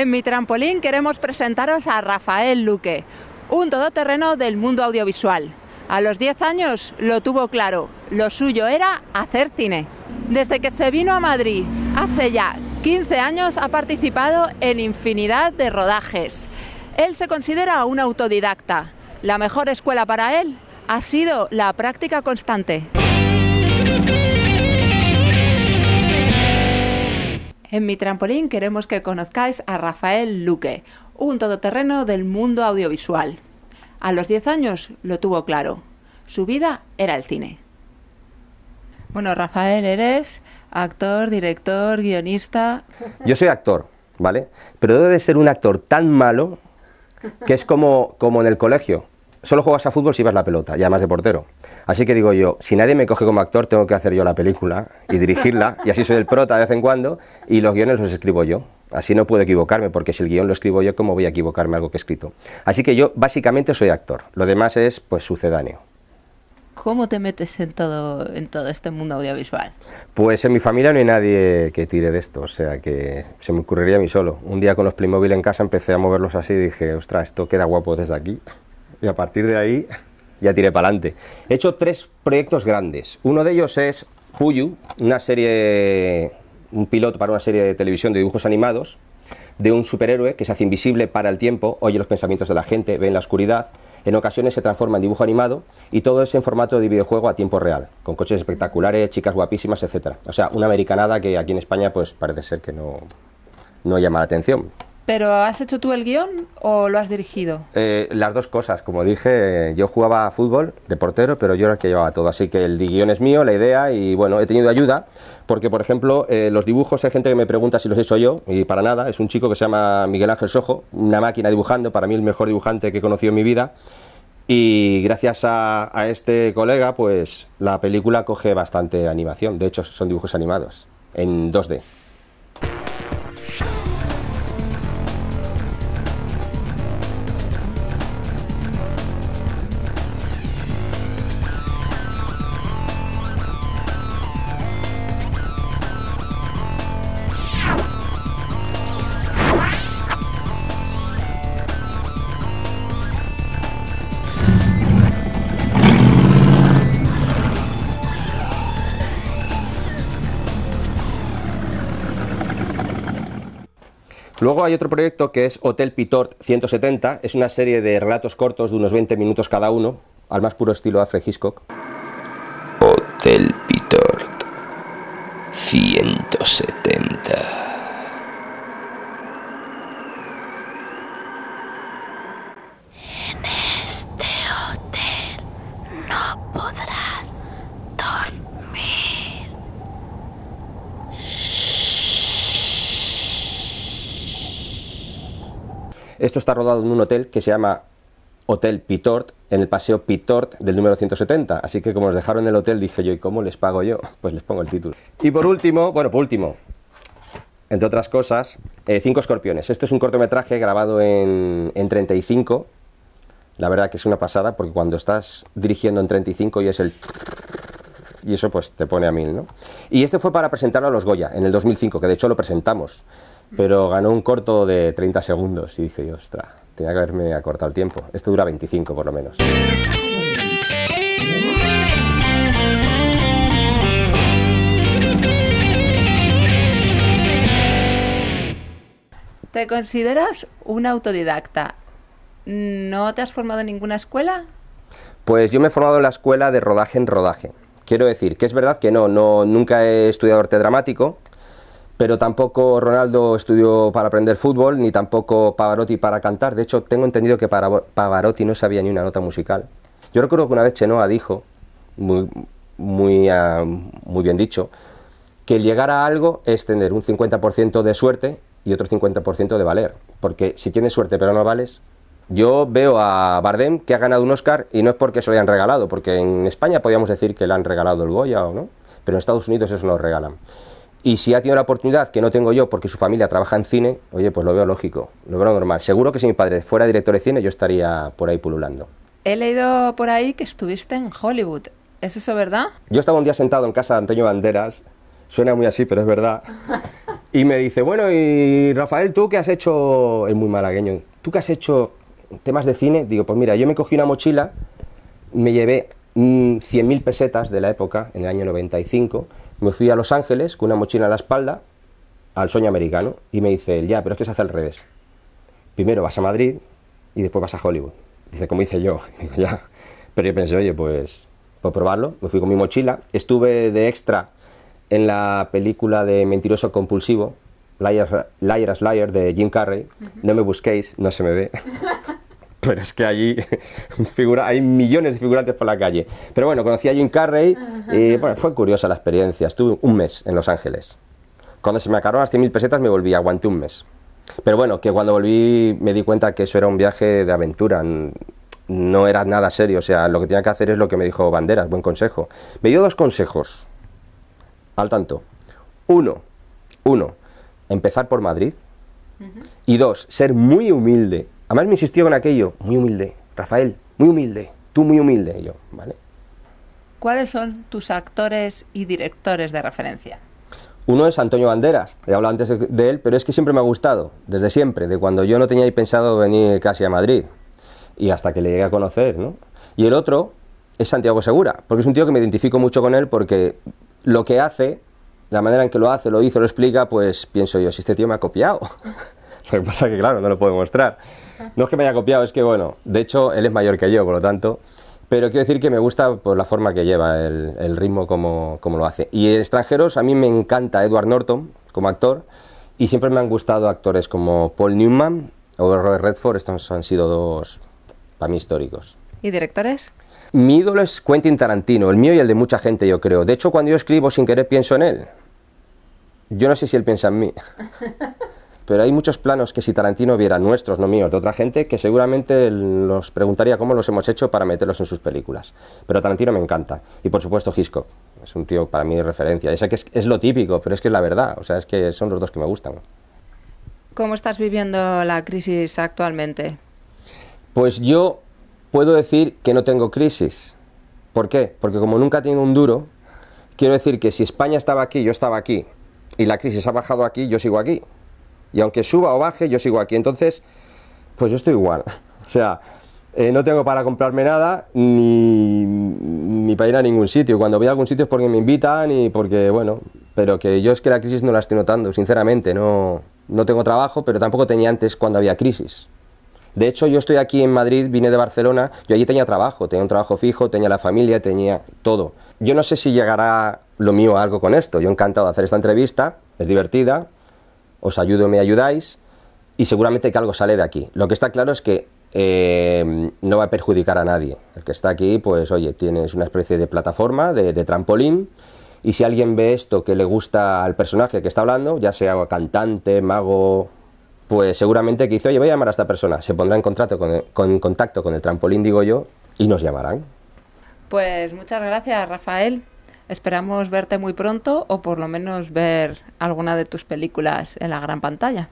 En mi trampolín queremos presentaros a Rafael Luque, un todoterreno del mundo audiovisual. A los 10 años lo tuvo claro, lo suyo era hacer cine. Desde que se vino a Madrid, hace ya 15 años, ha participado en infinidad de rodajes. Él se considera un autodidacta. La mejor escuela para él ha sido la práctica constante. En mi trampolín queremos que conozcáis a Rafael Luque, un todoterreno del mundo audiovisual. A los 10 años lo tuvo claro. Su vida era el cine. Bueno, Rafael, eres actor, director, guionista. Yo soy actor, ¿vale? Pero debe de ser un actor tan malo que es como, como en el colegio solo juegas a fútbol si vas la pelota y además de portero. Así que digo yo, si nadie me coge como actor, tengo que hacer yo la película y dirigirla, y así soy el prota de vez en cuando, y los guiones los escribo yo. Así no puedo equivocarme, porque si el guión lo escribo yo, ¿cómo voy a equivocarme algo que he escrito? Así que yo básicamente soy actor, lo demás es pues sucedáneo. ¿Cómo te metes en todo, en todo este mundo audiovisual? Pues en mi familia no hay nadie que tire de esto, o sea que se me ocurriría a mí solo. Un día con los Playmobil en casa empecé a moverlos así y dije, ostras, esto queda guapo desde aquí y a partir de ahí ya tiré para adelante. He hecho tres proyectos grandes. Uno de ellos es Puyu, una serie, un piloto para una serie de televisión de dibujos animados de un superhéroe que se hace invisible para el tiempo, oye los pensamientos de la gente, ve en la oscuridad, en ocasiones se transforma en dibujo animado y todo es en formato de videojuego a tiempo real, con coches espectaculares, chicas guapísimas, etc. O sea, una americanada que aquí en España pues parece ser que no llama la atención. ¿Pero has hecho tú el guión o lo has dirigido? Eh, las dos cosas, como dije, yo jugaba a fútbol de portero, pero yo era el que llevaba todo, así que el guión es mío, la idea, y bueno, he tenido ayuda, porque por ejemplo, eh, los dibujos hay gente que me pregunta si los he hecho yo, y para nada, es un chico que se llama Miguel Ángel Sojo, una máquina dibujando, para mí el mejor dibujante que he conocido en mi vida, y gracias a este colega, pues la película coge bastante animación, de hecho son dibujos animados, en 2D. Luego hay otro proyecto que es Hotel Pitort 170, es una serie de relatos cortos de unos 20 minutos cada uno, al más puro estilo Alfred Hitchcock. Hotel Pitort 170. Esto está rodado en un hotel que se llama Hotel Pitort, en el paseo Pitort del número 170. Así que como nos dejaron en el hotel, dije yo, ¿y cómo les pago yo? Pues les pongo el título. Y por último, bueno, por último, entre otras cosas, eh, Cinco Escorpiones. Este es un cortometraje grabado en, en 35. La verdad que es una pasada porque cuando estás dirigiendo en 35 y es el y eso pues te pone a mil, ¿no? Y este fue para presentarlo a los Goya en el 2005, que de hecho lo presentamos pero ganó un corto de 30 segundos y dije, ostras, tenía que haberme acortado el tiempo. Esto dura 25 por lo menos. ¿Te consideras un autodidacta? ¿No te has formado en ninguna escuela? Pues yo me he formado en la escuela de rodaje en rodaje. Quiero decir que es verdad que no, no nunca he estudiado arte dramático, pero tampoco Ronaldo estudió para aprender fútbol, ni tampoco Pavarotti para cantar. De hecho, tengo entendido que Pavarotti no sabía ni una nota musical. Yo recuerdo que una vez Chenoa dijo, muy, muy, ah, bien dicho, que llegar a algo es tener un 50% de suerte y otro 50% de valer. Porque si tienes suerte pero no vales, yo veo a Bardem que ha ganado un Oscar y no es porque se lo hayan regalado, porque en España podríamos decir que le han regalado el Goya o no, pero en Estados Unidos eso no lo regalan. Y si ha tenido la oportunidad, que no tengo yo porque su familia trabaja en cine, oye, pues lo veo lógico, lo veo normal. Seguro que si mi padre fuera director de cine, yo estaría por ahí pululando. He leído por ahí que estuviste en Hollywood. ¿Es eso verdad? Yo estaba un día sentado en casa de Antonio Banderas, suena muy así, pero es verdad. Y me dice, bueno, y Rafael, tú qué has hecho, Es muy malagueño, tú que has hecho temas de cine, digo, pues mira, yo me cogí una mochila, me llevé 100.000 mm, pesetas de la época, en el año 95, me fui a Los Ángeles con una mochila a la espalda al sueño americano. Y me dice él, ya, pero es que se hace al revés. Primero vas a Madrid y después vas a Hollywood. Dice, como hice yo. ya. Pero yo pensé, oye, pues, por probarlo. Me fui con mi mochila. Estuve de extra en la película de Mentiroso Compulsivo, Liar Liars, Liar de Jim Carrey. No me busquéis, no se me ve. pero es que allí hay millones de figurantes por la calle. Pero bueno, conocí a Jim Carrey y fue curiosa la experiencia. Estuve un mes en Los Ángeles. Cuando se me acabaron las 100.000 pesetas me volví, aguanté un mes. Pero bueno, que cuando volví me di cuenta que eso era un viaje de aventura, no era nada serio. O sea, lo que tenía que hacer es lo que me dijo Banderas, buen consejo. Me dio dos consejos, al tanto. Uno, uno, empezar por Madrid. Y dos, ser muy humilde Además me insistió con aquello, muy humilde, Rafael, muy humilde, tú muy humilde, yo, ¿vale? ¿Cuáles son tus actores y directores de referencia? Uno es Antonio Banderas, he hablado antes de él, pero es que siempre me ha gustado, desde siempre, de cuando yo no tenía pensado venir casi a Madrid, y hasta que le llegué a conocer, ¿no? Y el otro es Santiago Segura, porque es un tío que me identifico mucho con él, porque lo que hace, la manera en que lo hace, lo hizo, lo explica, pues pienso yo, si este tío me ha copiado. Lo que pasa es que, claro, no lo puedo mostrar. No es que me haya copiado, es que, bueno, de hecho, él es mayor que yo, por lo tanto. Pero quiero decir que me gusta por la forma que lleva, el, ritmo como, como, lo hace. Y extranjeros, a mí me encanta Edward Norton como actor. Y siempre me han gustado actores como Paul Newman o Robert Redford. Estos han sido dos, para mí, históricos. ¿Y directores? Mi ídolo es Quentin Tarantino, el mío y el de mucha gente, yo creo. De hecho, cuando yo escribo sin querer, pienso en él. Yo no sé si él piensa en mí. pero hay muchos planos que si Tarantino viera, nuestros, no míos, de otra gente, que seguramente los preguntaría cómo los hemos hecho para meterlos en sus películas. Pero Tarantino me encanta. Y por supuesto Gisco. Es un tío para mí de referencia. que es lo típico, pero es que es la verdad. O sea, es que son los dos que me gustan. ¿Cómo estás viviendo la crisis actualmente? Pues yo puedo decir que no tengo crisis. ¿Por qué? Porque como nunca he tenido un duro, quiero decir que si España estaba aquí, yo estaba aquí, y la crisis ha bajado aquí, yo sigo aquí. Y aunque suba o baje, yo sigo aquí. Entonces, pues yo estoy igual. O sea, eh, no tengo para comprarme nada ni, ni para ir a ningún sitio. Cuando voy a algún sitio es porque me invitan y porque, bueno, pero que yo es que la crisis no la estoy notando, sinceramente. No, no tengo trabajo, pero tampoco tenía antes cuando había crisis. De hecho, yo estoy aquí en Madrid, vine de Barcelona, yo allí tenía trabajo, tenía un trabajo fijo, tenía la familia, tenía todo. Yo no sé si llegará lo mío a algo con esto. Yo he encantado de hacer esta entrevista, es divertida, os ayudo, me ayudáis, y seguramente que algo sale de aquí. Lo que está claro es que eh, no va a perjudicar a nadie. El que está aquí, pues oye, tienes una especie de plataforma, de, trampolín, y si alguien ve esto que le gusta al personaje que está hablando, ya sea cantante, mago, pues seguramente que dice, oye, voy a llamar a esta persona, se pondrá en, contacto con el trampolín, digo yo, y nos llamarán. Pues muchas gracias, Rafael. Esperamos verte muy pronto o por lo menos ver alguna de tus películas en la gran pantalla.